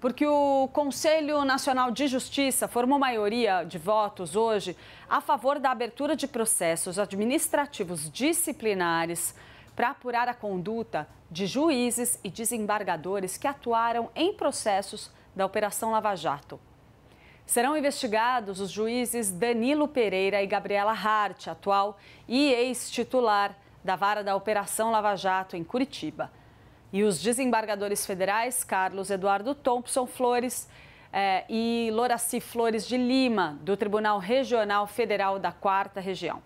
porque o Conselho Nacional de Justiça formou maioria de votos hoje a favor da abertura de processos administrativos disciplinares para apurar a conduta de juízes e desembargadores que atuaram em processos da Operação Lava Jato. Serão investigados os juízes Danilo Pereira e Gabriela Hart, atual e ex-titular da vara da Operação Lava Jato em Curitiba. E os desembargadores federais Carlos Eduardo Thompson Flores eh, e Loraci Flores de Lima, do Tribunal Regional Federal da Quarta Região.